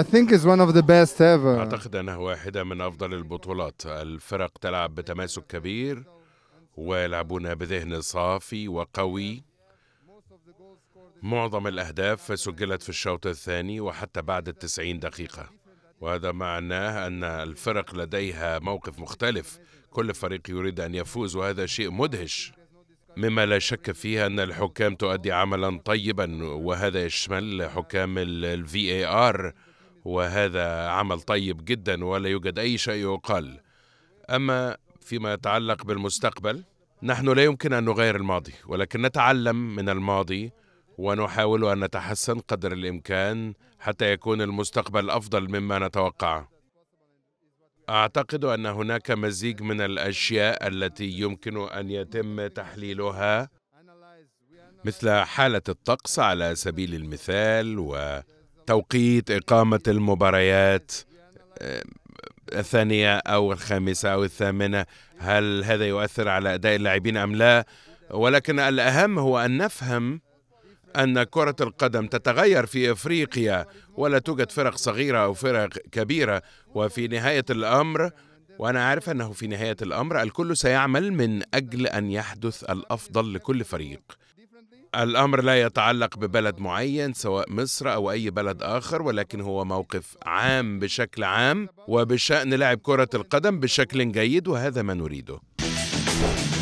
I think it's one of the best ever. أعتقد أنها واحدة من أفضل البطولات الفرق تلعب بتماسك كبير ويلعبون بذهن صافي وقوي معظم الأهداف سجلت في الشوط الثاني وحتى بعد التسعين دقيقة وهذا معناه أن الفرق لديها موقف مختلف كل فريق يريد أن يفوز وهذا شيء مدهش مما لا شك فيه أن الحكام تؤدي عملا طيبا وهذا يشمل حكام الفي اي ار وهذا عمل طيب جدا ولا يوجد أي شيء يقال أما فيما يتعلق بالمستقبل نحن لا يمكن أن نغير الماضي ولكن نتعلم من الماضي ونحاول أن نتحسن قدر الإمكان حتى يكون المستقبل أفضل مما نتوقع أعتقد أن هناك مزيج من الأشياء التي يمكن أن يتم تحليلها مثل حالة الطقس على سبيل المثال و توقيت إقامة المباريات آه، الثانية أو الخامسة أو الثامنة هل هذا يؤثر على أداء اللاعبين أم لا ولكن الأهم هو أن نفهم أن كرة القدم تتغير في إفريقيا ولا توجد فرق صغيرة أو فرق كبيرة وفي نهاية الأمر وأنا أعرف أنه في نهاية الأمر الكل سيعمل من أجل أن يحدث الأفضل لكل فريق الأمر لا يتعلق ببلد معين سواء مصر أو أي بلد آخر ولكن هو موقف عام بشكل عام وبشأن لعب كرة القدم بشكل جيد وهذا ما نريده